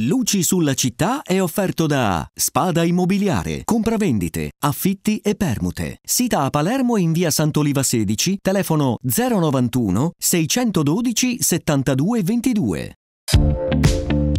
Luci sulla città è offerto da Spada Immobiliare, compravendite, affitti e permute. Sita a Palermo in via Sant'Oliva 16, telefono 091 612 72 22.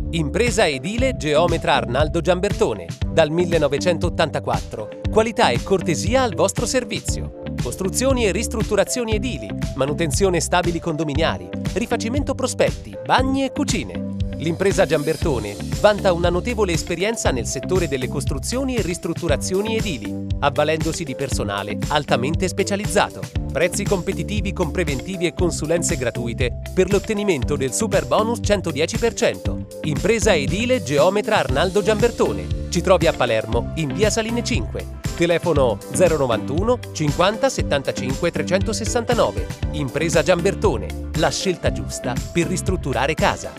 Impresa edile Geometra Arnaldo Giambertone. Dal 1984. Qualità e cortesia al vostro servizio. Costruzioni e ristrutturazioni edili, manutenzione stabili condominiali, rifacimento prospetti, bagni e cucine L'impresa Giambertone vanta una notevole esperienza nel settore delle costruzioni e ristrutturazioni edili, avvalendosi di personale altamente specializzato. Prezzi competitivi con preventivi e consulenze gratuite per l'ottenimento del super bonus 110%. Impresa edile Geometra Arnaldo Giambertone. Ci trovi a Palermo, in via Saline 5. Telefono 091 50 75 369. Impresa Giambertone. La scelta giusta per ristrutturare casa.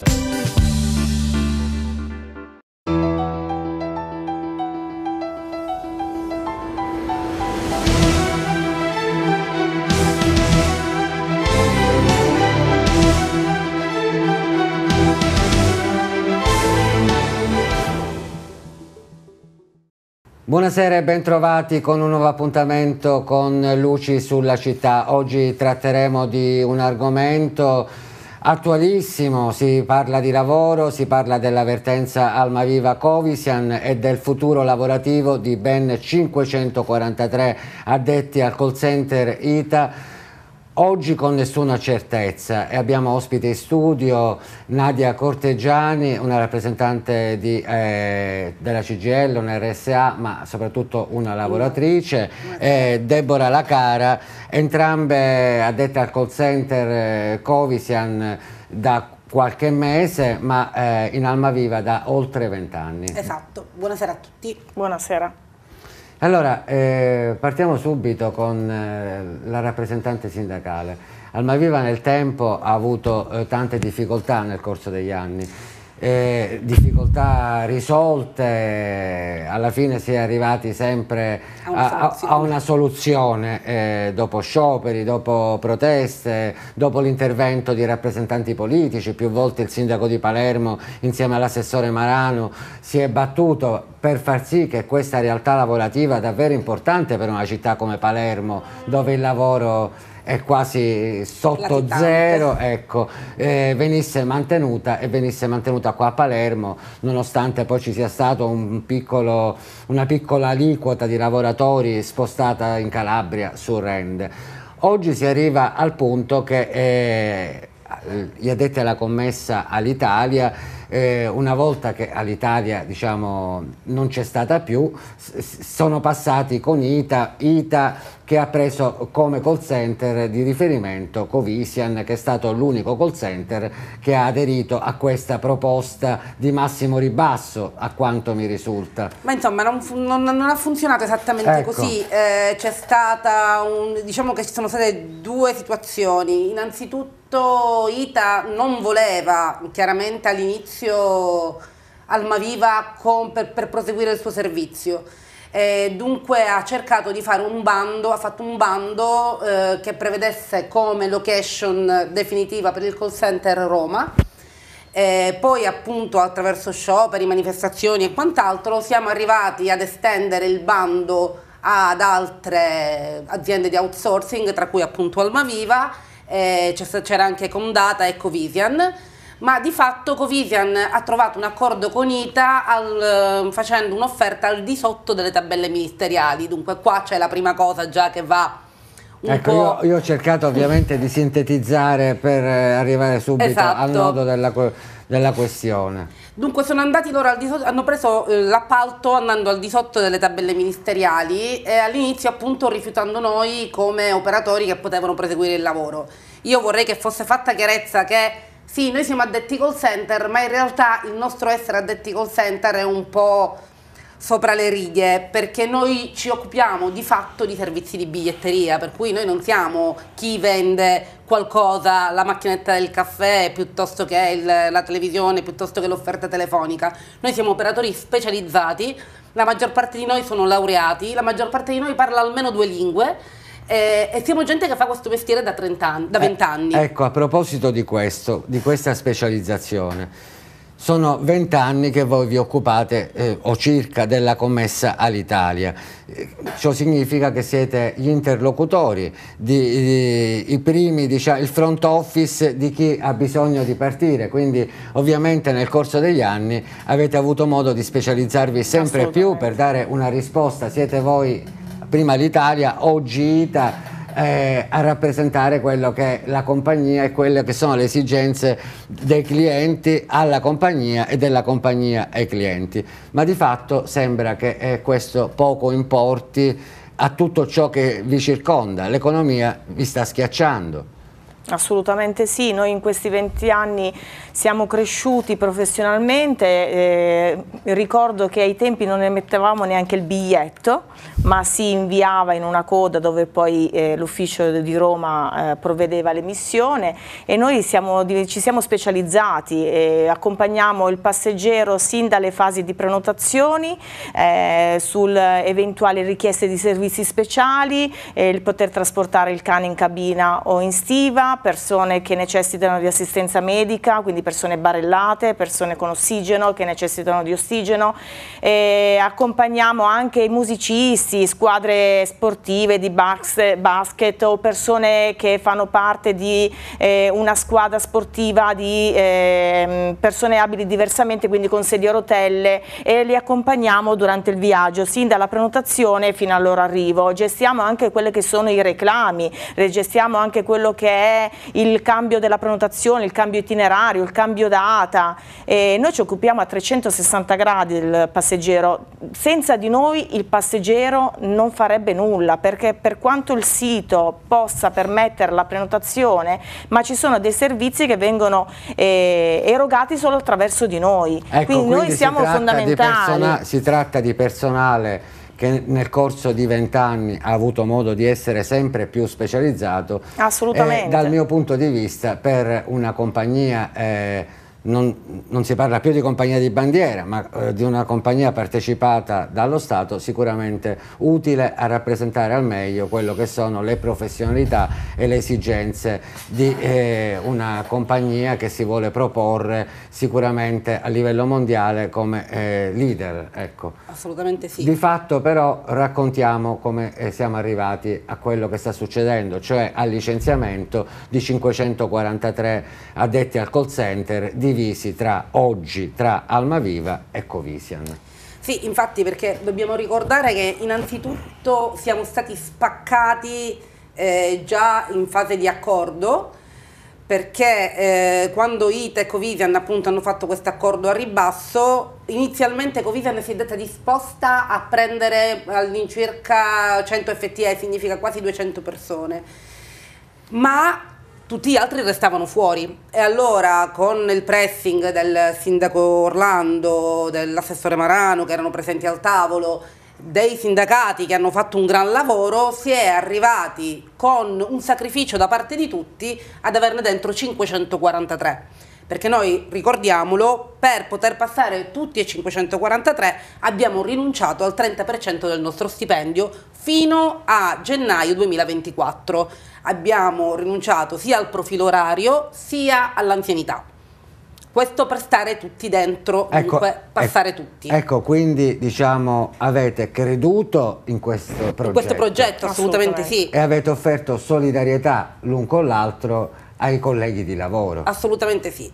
Buonasera e bentrovati con un nuovo appuntamento con Luci sulla città. Oggi tratteremo di un argomento attualissimo, si parla di lavoro, si parla dell'avvertenza Almaviva Covisian e del futuro lavorativo di ben 543 addetti al call center ITA Oggi con nessuna certezza e abbiamo ospite in studio Nadia Cortegiani, una rappresentante di, eh, della CGL, una RSA, ma soprattutto una lavoratrice, e eh, Deborah Lacara, entrambe addette al call center eh, Covisian da qualche mese, ma eh, in Almaviva da oltre vent'anni. Esatto, buonasera a tutti. Buonasera. Allora, eh, partiamo subito con eh, la rappresentante sindacale. Almaviva nel tempo ha avuto eh, tante difficoltà nel corso degli anni eh, difficoltà risolte, alla fine si è arrivati sempre a una, a, a una soluzione eh, dopo scioperi, dopo proteste, dopo l'intervento di rappresentanti politici, più volte il sindaco di Palermo insieme all'assessore Marano si è battuto per far sì che questa realtà lavorativa davvero importante per una città come Palermo dove il lavoro è quasi sotto zero, ecco, eh, venisse mantenuta e venisse mantenuta qua a Palermo, nonostante poi ci sia stata un una piccola aliquota di lavoratori spostata in Calabria su Rende. Oggi si arriva al punto che... Eh, gli addetti alla commessa all'Italia, eh, una volta che all'Italia diciamo, non c'è stata più, sono passati con ITA, ITA che ha preso come call center di riferimento Covisian, che è stato l'unico call center che ha aderito a questa proposta di massimo ribasso, a quanto mi risulta. Ma insomma non, non, non ha funzionato esattamente ecco. così, eh, c'è stata, un, diciamo che ci sono state due situazioni, innanzitutto questo Ita non voleva chiaramente all'inizio Almaviva con, per, per, proseguire il suo servizio. E dunque ha cercato di fare un bando, ha fatto un bando eh, che prevedesse come location definitiva per il call center Roma. E poi appunto attraverso scioperi, manifestazioni e quant'altro siamo arrivati ad estendere il bando ad altre aziende di outsourcing, tra cui appunto Almaviva eh, c'era anche Condata e Covisian, ma di fatto Covisian ha trovato un accordo con ITA al, eh, facendo un'offerta al di sotto delle tabelle ministeriali, dunque qua c'è la prima cosa già che va Ecco, io, io, ho cercato ovviamente di sintetizzare per eh, arrivare subito esatto. al nodo della, della questione. Dunque sono andati loro al di sotto, hanno preso eh, l'appalto andando al di sotto delle tabelle ministeriali e all'inizio appunto rifiutando noi come operatori che potevano proseguire il lavoro. Io vorrei che fosse fatta chiarezza che sì, noi siamo addetti call center, ma in realtà il nostro essere addetti call center è un po' sopra le righe perché noi ci occupiamo di fatto di servizi di biglietteria, per cui noi non siamo chi vende qualcosa, la macchinetta del caffè piuttosto che il, la televisione, piuttosto che l'offerta telefonica. Noi siamo operatori specializzati, la maggior parte di noi sono laureati, la maggior parte di noi parla almeno due lingue. e siamo gente che fa questo mestiere da, 30 anni, da 20 eh, anni. ecco, a proposito di questo, di questa specializzazione, sono vent'anni che voi vi occupate, eh, o circa, della commessa all'Italia. Ciò significa che siete gli interlocutori, di, di, eh, i primi, diciamo, il front office di chi ha bisogno di partire. Quindi ovviamente nel corso degli anni avete avuto modo di specializzarvi sempre più per dare una risposta. Siete voi prima l'Italia, oggi Ita eh, a rappresentare quello che è la compagnia e quelle che sono le esigenze dei clienti alla compagnia e della compagnia ai clienti. Ma di fatto sembra che eh, questo poco importi a tutto ciò che vi circonda, l'economia vi sta schiacciando. Assolutamente sì, noi in questi 20 anni siamo cresciuti professionalmente, eh, ricordo che ai tempi non emettevamo neanche il biglietto, ma si inviava in una coda dove poi eh, l'ufficio di Roma eh, provvedeva all'emissione e noi siamo, ci siamo specializzati, e eh, accompagniamo il passeggero sin dalle fasi di prenotazioni, eh, sulle eventuali richieste di servizi speciali, eh, il poter trasportare il cane in cabina o in stiva, persone che necessitano di assistenza medica, quindi persone barellate, persone con ossigeno che necessitano di ossigeno. E accompagniamo anche i musicisti, squadre sportive di basket o persone che fanno parte di eh, una squadra sportiva di eh, persone abili diversamente, quindi con sedie a rotelle e li accompagniamo durante il viaggio, sin dalla prenotazione fino al loro arrivo. Gestiamo anche quelli che sono i reclami, gestiamo anche quello che è il cambio della prenotazione, il cambio itinerario, il cambio data. E noi ci occupiamo a 360 gradi del passeggero. Senza di noi il passeggero non farebbe nulla perché per quanto il sito possa permettere la prenotazione, ma ci sono dei servizi che vengono eh, erogati solo attraverso di noi. Ecco, quindi, quindi noi siamo fondamentali. si tratta di personale che nel corso di vent'anni ha avuto modo di essere sempre più specializzato. Assolutamente. dal mio punto di vista, per una compagnia eh, non, non, si parla più di compagnia di bandiera, ma eh, di una compagnia partecipata dallo Stato sicuramente utile a rappresentare al meglio quello che sono le professionalità e le esigenze di eh, una compagnia che si vuole proporre sicuramente a livello mondiale come eh, leader. Ecco. Assolutamente sì. Di fatto però raccontiamo come eh, siamo arrivati a quello che sta succedendo, cioè al licenziamento di 543 addetti al call center di divisi tra oggi, tra Almaviva e Covisian. Sì, infatti perché dobbiamo ricordare che innanzitutto siamo stati spaccati eh, già in fase di accordo perché eh, quando ITA e Covivian appunto hanno fatto questo accordo a ribasso, inizialmente Covivian si è detta disposta a prendere all'incirca 100 FTE, significa quasi 200 persone, ma tutti gli altri restavano fuori e allora con il pressing del sindaco Orlando, dell'assessore Marano che erano presenti al tavolo, dei sindacati che hanno fatto un gran lavoro, si è arrivati con un sacrificio da parte di tutti ad averne dentro 543 perché noi, ricordiamolo, per poter passare tutti e 543 abbiamo rinunciato al 30% del nostro stipendio fino a gennaio 2024. Abbiamo rinunciato sia al profilo orario sia all'anzianità. Questo per stare tutti dentro, ecco, dunque ecco, passare ecco, tutti. Ecco, quindi diciamo avete creduto in questo progetto. In questo progetto, assolutamente, assolutamente sì. E avete offerto solidarietà l'un con l'altro ai colleghi di lavoro. Assolutamente sì.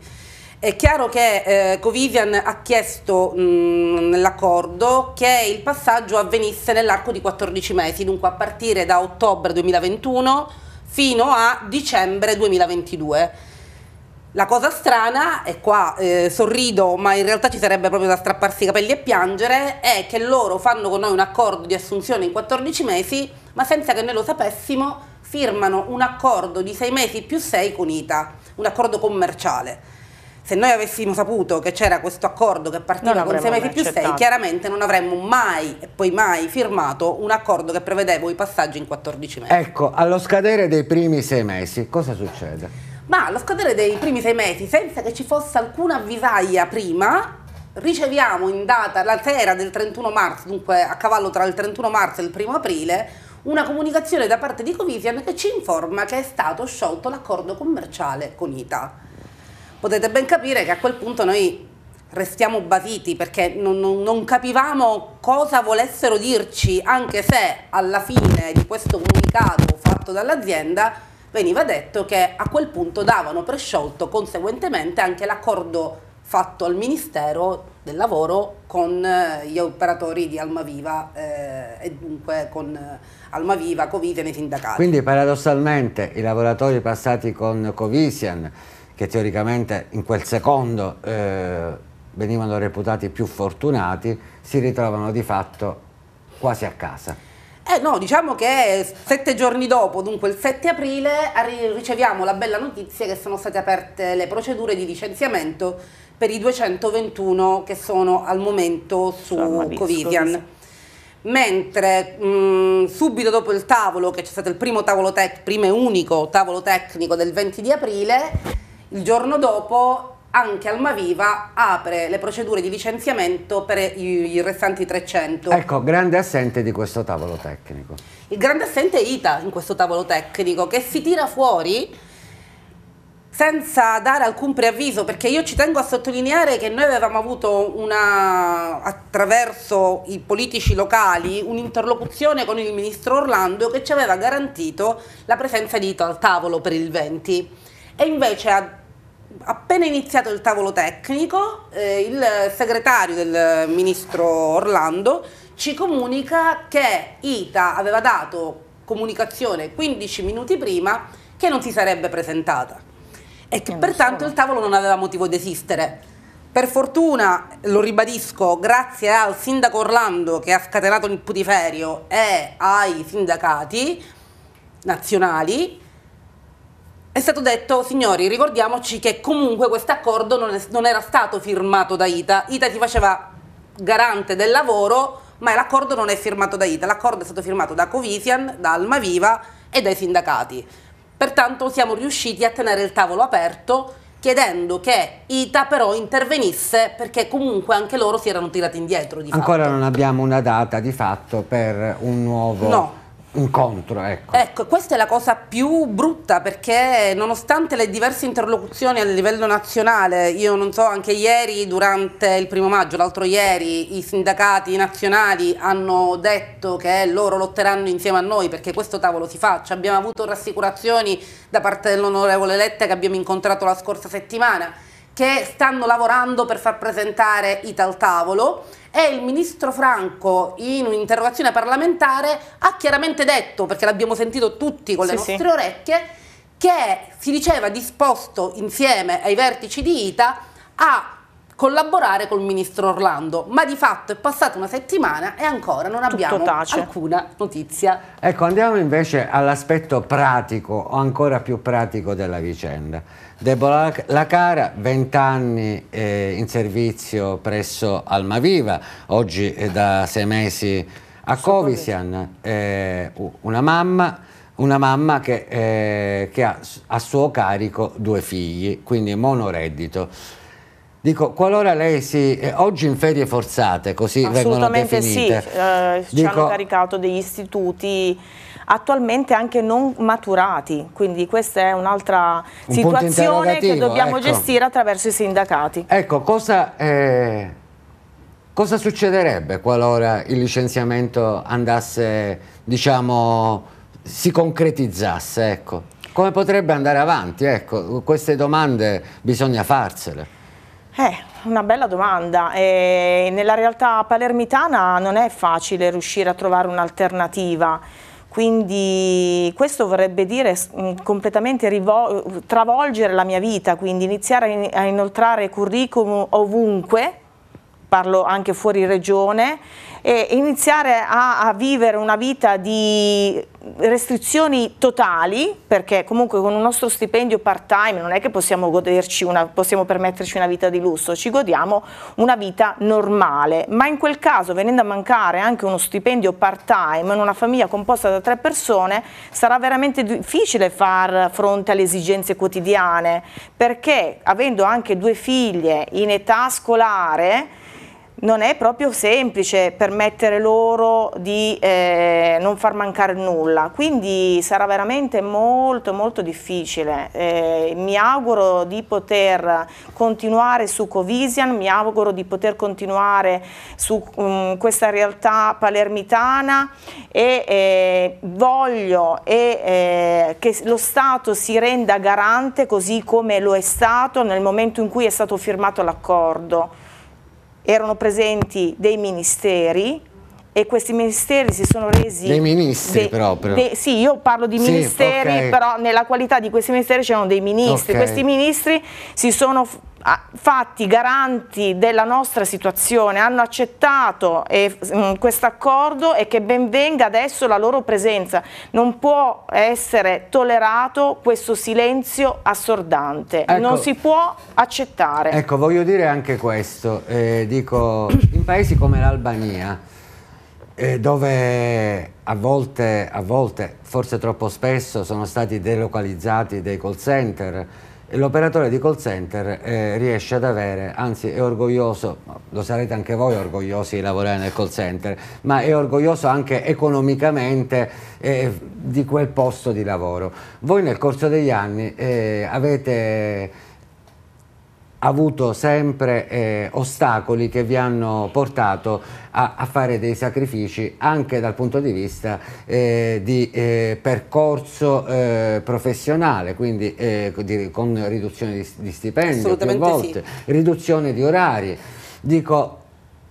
È chiaro che eh, Covivian ha chiesto mm, nell'accordo che il passaggio avvenisse nell'arco di 14 mesi, dunque a partire da ottobre 2021 fino a dicembre 2022. La cosa strana, e qua eh, sorrido, ma in realtà ci sarebbe proprio da strapparsi i capelli e piangere, è che loro fanno con noi un accordo di assunzione in 14 mesi, ma senza che noi lo sapessimo firmano un accordo di sei mesi più sei con ITA, un accordo commerciale. Se noi avessimo saputo che c'era questo accordo che partiva con sei mesi più sei, chiaramente non avremmo mai e poi mai firmato un accordo che prevedeva i passaggi in 14 mesi. Ecco, allo scadere dei primi sei mesi cosa succede? Ma allo scadere dei primi sei mesi, senza che ci fosse alcuna avvisaglia prima, riceviamo in data, la sera del 31 marzo, dunque a cavallo tra il 31 marzo e il 1 aprile, una comunicazione da parte di Covivian che ci informa che è stato sciolto l'accordo commerciale con ITA. Potete ben capire che a quel punto noi restiamo basiti perché non, non, non, capivamo cosa volessero dirci, anche se alla fine di questo comunicato fatto dall'azienda veniva detto che a quel punto davano per sciolto conseguentemente anche l'accordo commerciale fatto al Ministero del Lavoro con eh, gli operatori di Almaviva eh, e dunque con eh, Almaviva, e nei sindacati. Quindi paradossalmente i lavoratori passati con Covisian, che teoricamente in quel secondo eh, venivano reputati più fortunati, si ritrovano di fatto quasi a casa. Eh no, diciamo che sette giorni dopo, dunque il 7 aprile, riceviamo la bella notizia che sono state aperte le procedure di licenziamento per i 221 che sono al momento su Covidian. Covivian. Mentre mh, mm, subito dopo il tavolo, che c'è stato il primo tavolo tec- primo e unico tavolo tecnico del 20 di aprile, il giorno dopo anche Almaviva apre le procedure di licenziamento per i, i restanti 300. Ecco, grande assente di questo tavolo tecnico. Il grande assente è Ita in questo tavolo tecnico che si tira fuori senza dare alcun preavviso, perché io ci tengo a sottolineare che noi avevamo avuto una, attraverso i politici locali un'interlocuzione con il ministro Orlando che ci aveva garantito la presenza di Ito al tavolo per il 20 e invece a, appena iniziato il tavolo tecnico eh, il segretario del ministro Orlando ci comunica che Ita aveva dato comunicazione 15 minuti prima che non si sarebbe presentata e che pertanto il tavolo non aveva motivo di esistere. Per fortuna, lo ribadisco, grazie al sindaco Orlando che ha scatenato il putiferio e ai sindacati nazionali, è stato detto, signori, ricordiamoci che comunque questo accordo non, non, era stato firmato da ITA. ITA si faceva garante del lavoro, ma l'accordo non è firmato da ITA, l'accordo è stato firmato da Covisian, da Almaviva e dai sindacati. Pertanto siamo riusciti a tenere il tavolo aperto chiedendo che ITA però intervenisse perché comunque anche loro si erano tirati indietro. Ancora fatto. non abbiamo una data di fatto per un nuovo... No incontro. Ecco. ecco, questa è la cosa più brutta perché nonostante le diverse interlocuzioni a livello nazionale, io non so, anche ieri durante il primo maggio, l'altro ieri, i sindacati nazionali hanno detto che loro lotteranno insieme a noi perché questo tavolo si faccia. Abbiamo avuto rassicurazioni da parte dell'onorevole Letta che abbiamo incontrato la scorsa settimana che stanno lavorando per far presentare Ita al tavolo e il ministro Franco in un'interrogazione parlamentare ha chiaramente detto, perché l'abbiamo sentito tutti con le sì, nostre sì. orecchie, che si diceva disposto insieme ai vertici di Ita a collaborare col ministro Orlando, ma di fatto è passata una settimana e ancora non abbiamo alcuna notizia. Ecco, andiamo invece all'aspetto pratico, o ancora più pratico della vicenda. Deborah Lacara, 20 anni eh, in servizio presso Almaviva, oggi eh, da sei mesi a Covisian, eh, una mamma una mamma che, eh, che, ha a suo carico due figli, quindi monoreddito. Dico, qualora lei si... Eh, oggi in ferie forzate, così vengono definite. Assolutamente sì, eh, Dico, ci hanno caricato degli istituti attualmente anche non maturati, quindi questa è un'altra un situazione che dobbiamo ecco. gestire attraverso i sindacati. Ecco, cosa, eh, cosa succederebbe qualora il licenziamento andasse, diciamo, si concretizzasse, ecco? Come potrebbe andare avanti? Ecco, queste domande bisogna farsele. Eh, una bella domanda. Eh, nella realtà palermitana non è facile riuscire a trovare un'alternativa. Quindi questo vorrebbe dire mm, completamente travolgere la mia vita, quindi iniziare a, a inoltrare curriculum ovunque, parlo anche fuori regione, e iniziare a, a vivere una vita di restrizioni totali, perché comunque con un nostro stipendio part-time non è che possiamo, una, possiamo permetterci una vita di lusso, ci godiamo una vita normale, ma in quel caso venendo a mancare anche uno stipendio part-time in una famiglia composta da tre persone sarà veramente difficile far fronte alle esigenze quotidiane, perché avendo anche due figlie in età scolare, non è proprio semplice permettere loro di eh, non far mancare nulla, quindi sarà veramente molto molto difficile. Eh, mi auguro di poter continuare su Covisian, mi auguro di poter continuare su um, questa realtà palermitana e eh, voglio e, eh, che lo Stato si renda garante così come lo è stato nel momento in cui è stato firmato l'accordo erano presenti dei ministeri, e questi ministeri si sono resi... Dei ministri de, però, De, sì, io parlo di sì, ministeri, okay. però nella qualità di questi ministeri c'erano dei ministri. Okay. Questi ministri si sono fatti garanti della nostra situazione, hanno accettato eh, questo accordo e che ben venga adesso la loro presenza. Non può essere tollerato questo silenzio assordante, ecco, non si può accettare. Ecco, voglio dire anche questo, eh, dico, in paesi come l'Albania, eh, dove a volte, a volte, forse troppo spesso, sono stati delocalizzati dei call center l'operatore di call center eh, riesce ad avere, anzi è orgoglioso, lo sarete anche voi orgogliosi di lavorare nel call center, ma è orgoglioso anche economicamente eh, di quel posto di lavoro. Voi nel corso degli anni eh, avete avuto sempre eh, ostacoli che vi hanno portato a, a, fare dei sacrifici anche dal punto di vista eh, di eh, percorso eh, professionale, quindi eh, di, con riduzione di, di stipendio più volte, sì. riduzione di orari. Dico,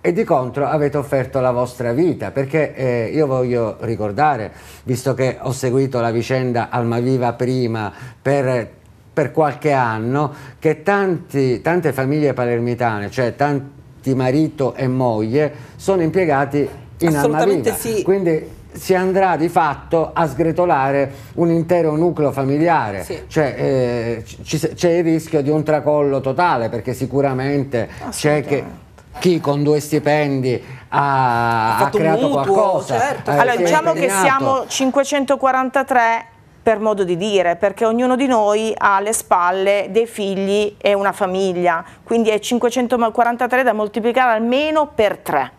e di contro avete offerto la vostra vita, perché eh, io voglio ricordare, visto che ho seguito la vicenda Almaviva prima per per qualche anno che tanti, tante famiglie palermitane, cioè tanti marito e moglie, sono impiegati in Assolutamente sì. Quindi si andrà di fatto a sgretolare un intero nucleo familiare, sì. cioè eh, c'è il rischio di un tracollo totale perché sicuramente c'è che chi con due stipendi ha, ha, ha creato mutuo, qualcosa. Certo. Eh, allora diciamo che siamo 543 per modo di dire, perché ognuno di noi ha alle spalle dei figli e una famiglia, quindi è 543 da moltiplicare almeno per tre,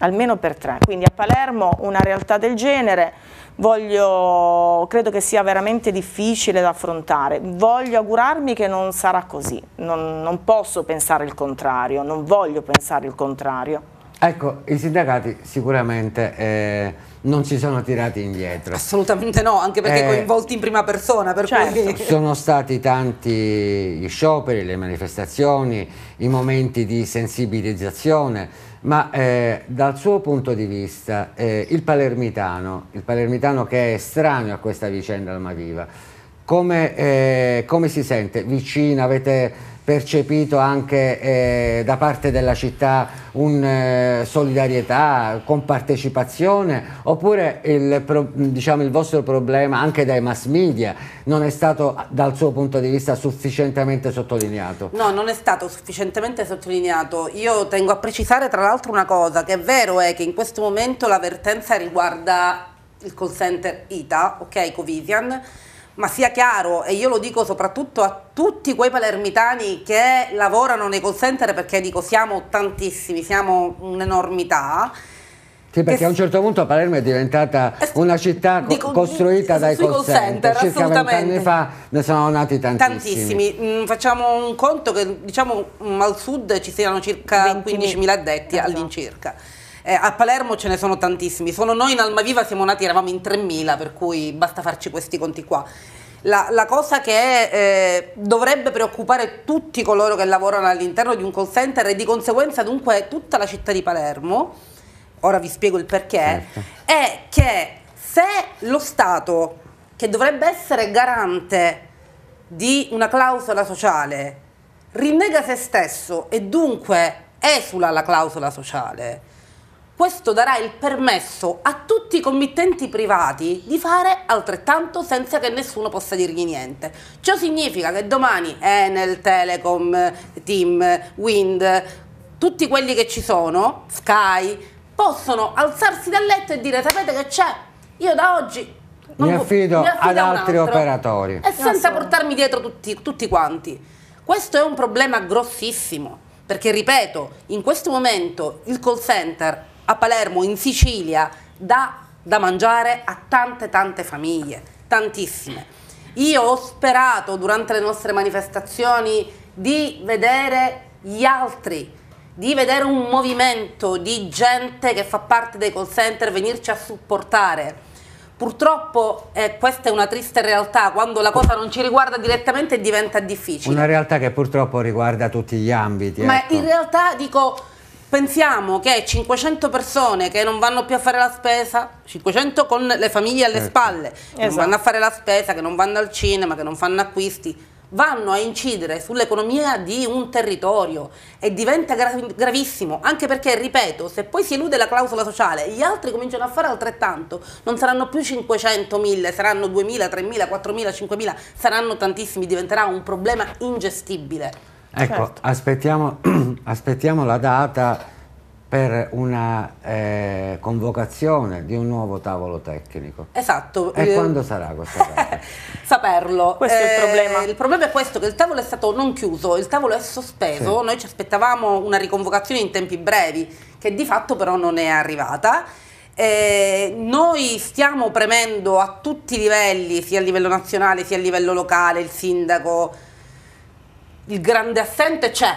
almeno per tre. Quindi a Palermo una realtà del genere voglio, credo che sia veramente difficile da affrontare, voglio augurarmi che non sarà così, non, non posso pensare il contrario, non voglio pensare il contrario. Ecco, i sindacati sicuramente... Eh non si sono tirati indietro. Assolutamente no, anche perché eh, coinvolti in prima persona. Per certo. cui... Sono stati tanti gli scioperi, le manifestazioni, i momenti di sensibilizzazione, ma eh, dal suo punto di vista eh, il, palermitano, il palermitano che è estraneo a questa vicenda Almaviva, come, eh, come si sente? Vicina? Avete percepito anche eh, da parte della città un eh, solidarietà, compartecipazione oppure il, pro, diciamo, il, vostro problema anche dai mass media non è stato dal suo punto di vista sufficientemente sottolineato? No, non è stato sufficientemente sottolineato. Io tengo a precisare tra l'altro una cosa, che è vero è eh, che in questo momento l'avvertenza riguarda il call center ITA, ok, Covisian, ma sia chiaro, e io lo dico soprattutto a tutti quei palermitani che lavorano nei call center, perché dico siamo tantissimi, siamo un'enormità, sì, perché a un certo punto Palermo è diventata una città co costruita dai call center, center circa vent'anni fa ne sono nati tantissimi. tantissimi. Mm, facciamo un conto che diciamo al sud ci siano circa 15.000 addetti esatto. all'incirca. Eh, a Palermo ce ne sono tantissimi. Sono noi in Almaviva siamo nati, eravamo in 3.000, per cui basta farci questi conti qua. La, la cosa che eh, dovrebbe preoccupare tutti coloro che lavorano all'interno di un call center e di conseguenza dunque tutta la città di Palermo, ora vi spiego il perché, certo. è che se lo Stato, che dovrebbe essere garante di una clausola sociale, rinnega se stesso e dunque esula la clausola sociale, questo darà il permesso a tutti i committenti privati di fare altrettanto senza che nessuno possa dirgli niente. Ciò significa che domani Enel, Telecom, Team, Wind, tutti quelli che ci sono, Sky, possono alzarsi dal letto e dire sapete che c'è? Io da oggi mi affido, mi affido, ad altri operatori. E senza portarmi dietro tutti, tutti quanti. Questo è un problema grossissimo, perché ripeto, in questo momento il call center a Palermo, in Sicilia, dà da mangiare a tante tante famiglie, tantissime. Io ho sperato durante le nostre manifestazioni di vedere gli altri, di vedere un movimento di gente che fa parte dei call center venirci a supportare. Purtroppo eh, questa è una triste realtà, quando la cosa non ci riguarda direttamente diventa difficile. Una realtà che purtroppo riguarda tutti gli ambiti. Ma ecco. in realtà dico pensiamo che 500 persone che non vanno più a fare la spesa, 500 con le famiglie alle eh. spalle, esatto. che non esatto. vanno a fare la spesa, che non vanno al cinema, che non fanno acquisti, vanno a incidere sull'economia di un territorio e diventa grav gravissimo, anche perché, ripeto, se poi si elude la clausola sociale, gli altri cominciano a fare altrettanto, non saranno più 500, 1000, saranno 2000, 3000, 4000, 5000, saranno tantissimi, diventerà un problema ingestibile. Ecco, certo. aspettiamo, aspettiamo, la data per una eh, convocazione di un nuovo tavolo tecnico. Esatto. E eh, quando sarà questa data? Saperlo. Questo eh, è il eh, problema. Il problema è questo, che il tavolo è stato non chiuso, il tavolo è sospeso, sì. noi ci aspettavamo una riconvocazione in tempi brevi, che di fatto però non è arrivata. Eh, noi stiamo premendo a tutti i livelli, sia a livello nazionale sia a livello locale, il sindaco, il grande assente c'è,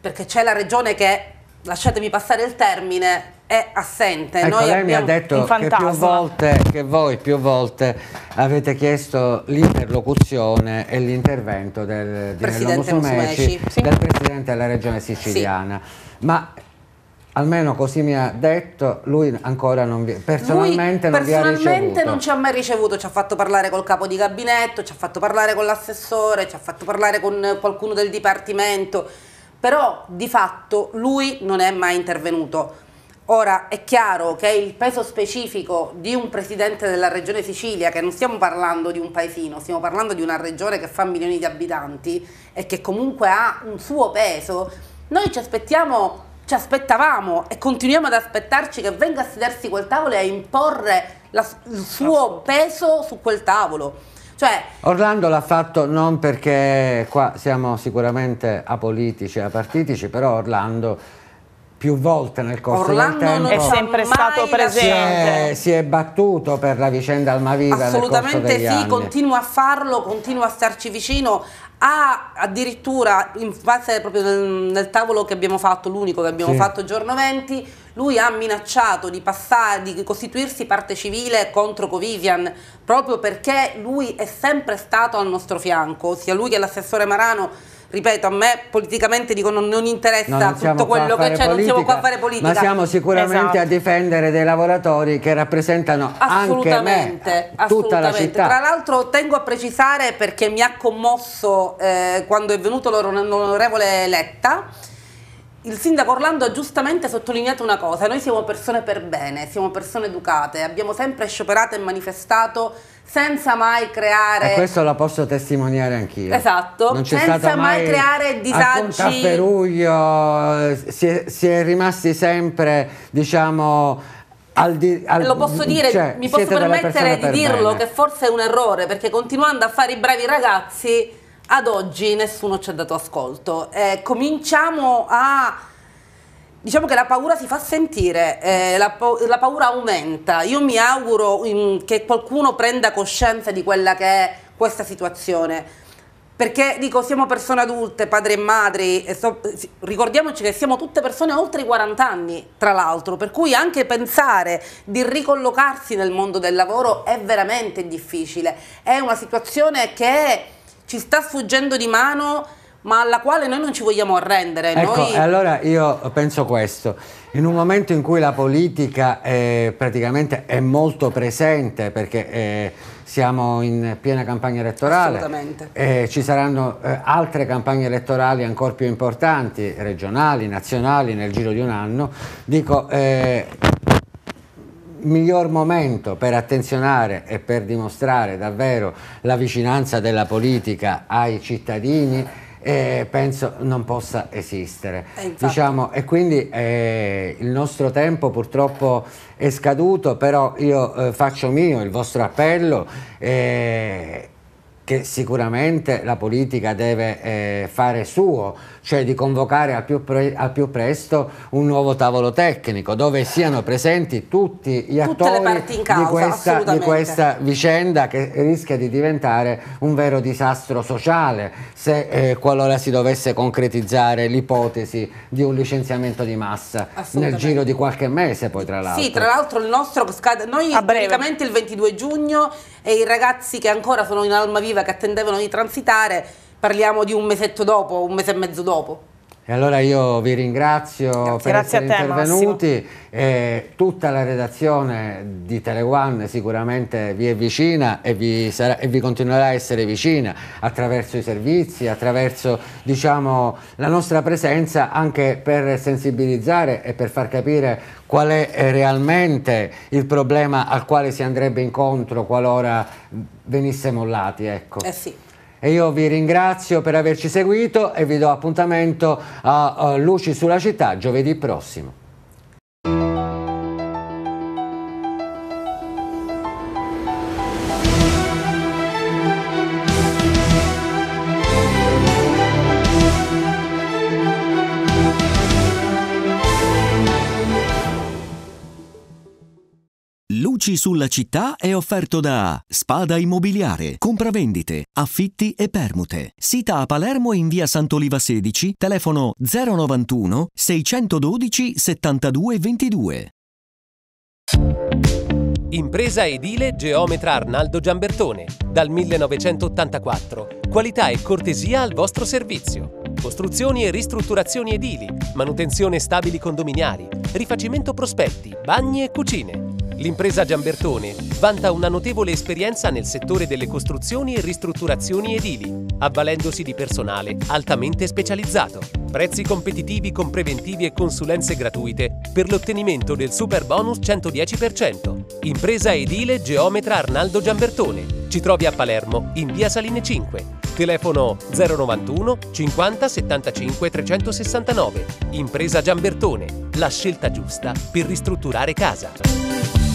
perché c'è la regione che, lasciatemi passare il termine, è assente. Ecco, Noi lei mi ha detto che più, volte, che voi più volte avete chiesto l'interlocuzione e l'intervento del, Presidente del Presidente della Regione Siciliana. Sì. Ma Almeno così mi ha detto, lui ancora non vi, personalmente, lui non, personalmente vi non ci ha mai ricevuto, ci ha fatto parlare col capo di gabinetto, ci ha fatto parlare con l'assessore, ci ha fatto parlare con qualcuno del dipartimento, però di fatto lui non è mai intervenuto. Ora è chiaro che il peso specifico di un presidente della regione Sicilia, che non stiamo parlando di un paesino, stiamo parlando di una regione che fa milioni di abitanti e che comunque ha un suo peso, noi ci aspettiamo ci aspettavamo e continuiamo ad aspettarci che venga a sedersi quel tavolo e a imporre la, il suo peso su quel tavolo. Cioè, Orlando l'ha fatto non perché qua siamo sicuramente apolitici e apartitici, però Orlando più volte nel corso Orlando del tempo. è sempre stato presente. Si è, si è, battuto per la vicenda Almaviva Assolutamente sì, anni. continua a farlo, continua a starci vicino. Ha addirittura, in base proprio nel, nel tavolo che abbiamo fatto, l'unico che abbiamo sì. fatto giorno 20, lui ha minacciato di, passare, di costituirsi parte civile contro Covivian proprio perché lui è sempre stato al nostro fianco, sia lui che l'assessore Marano ripeto, a me politicamente dico non, non interessa no, non tutto quello che c'è, non siamo qua a fare politica. Ma siamo sicuramente esatto. a difendere dei lavoratori che rappresentano anche me, tutta la città. Tra l'altro tengo a precisare perché mi ha commosso eh, quando è venuto l'onorevole Letta, il sindaco Orlando ha giustamente sottolineato una cosa, noi siamo persone per bene, siamo persone educate, abbiamo sempre scioperato e manifestato senza mai creare... E questo la posso testimoniare anch'io. Esatto, non senza mai, mai creare disagi... Alcun tafferuglio, si è, si è rimasti sempre, diciamo, al di, al, lo posso dire, cioè, mi posso permettere di dirlo bene. che forse è un errore perché continuando a fare i bravi ragazzi ad oggi nessuno ci ha dato ascolto. Eh, cominciamo a... Diciamo che la paura si fa sentire, eh, la, pa la, paura aumenta. Io mi auguro in, mm, che qualcuno prenda coscienza di quella che è questa situazione. Perché dico, siamo persone adulte, padri e madri, e so, ricordiamoci che siamo tutte persone oltre i 40 anni, tra l'altro, per cui anche pensare di ricollocarsi nel mondo del lavoro è veramente difficile. È una situazione che ci sta sfuggendo di mano ma alla quale noi non ci vogliamo arrendere. Ecco, noi... allora io penso questo, in un momento in cui la politica è eh, praticamente è molto presente perché è, eh, siamo in piena campagna elettorale, e eh, ci saranno eh, altre campagne elettorali ancora più importanti, regionali, nazionali, nel giro di un anno, dico eh, miglior momento per attenzionare e per dimostrare davvero la vicinanza della politica ai cittadini eh, penso non possa esistere. Eh, diciamo, e quindi eh, il nostro tempo purtroppo è scaduto, però io eh, faccio mio il vostro appello eh, che sicuramente la politica deve eh, fare suo, cioè di convocare al più, pre al più, presto un nuovo tavolo tecnico dove siano presenti tutti gli Tutte attori causa, di, questa, di, questa, vicenda che rischia di diventare un vero disastro sociale se eh, qualora si dovesse concretizzare l'ipotesi di un licenziamento di massa nel giro di qualche mese poi tra l'altro. Sì, tra l'altro il nostro scade, noi praticamente il 22 giugno e i ragazzi che ancora sono in Alma Viva normativa che attendevano di transitare, parliamo di un mesetto dopo, un mese e mezzo dopo. E allora io vi ringrazio grazie, per grazie essere te, intervenuti, eh, tutta la redazione di Teleguan sicuramente vi è vicina e vi, sarà, e vi, continuerà a essere vicina attraverso i servizi, attraverso diciamo, la nostra presenza anche per sensibilizzare e per far capire qual è eh, realmente il problema al quale si andrebbe incontro qualora venisse mollati. Ecco. Eh sì e io vi ringrazio per averci seguito e vi do appuntamento a Luci sulla città giovedì prossimo. sulla città è offerto da Spada Immobiliare, compravendite, affitti e permute. Sita a Palermo in via Sant'Oliva 16, telefono 091 612 72 22. Impresa edile Geometra Arnaldo Giambertone. Dal 1984. Qualità e cortesia al vostro servizio. Costruzioni e ristrutturazioni edili, manutenzione stabili condominiali, rifacimento prospetti, bagni e cucine L'impresa Giambertone vanta una notevole esperienza nel settore delle costruzioni e ristrutturazioni edili, avvalendosi di personale altamente specializzato. Prezzi competitivi con preventivi e consulenze gratuite per l'ottenimento del super bonus 110%. Impresa edile geometra Arnaldo Giambertone. Ci trovi a Palermo, in via Saline 5. Telefono 091 50 75 369. Impresa Giambertone, la scelta giusta per ristrutturare casa.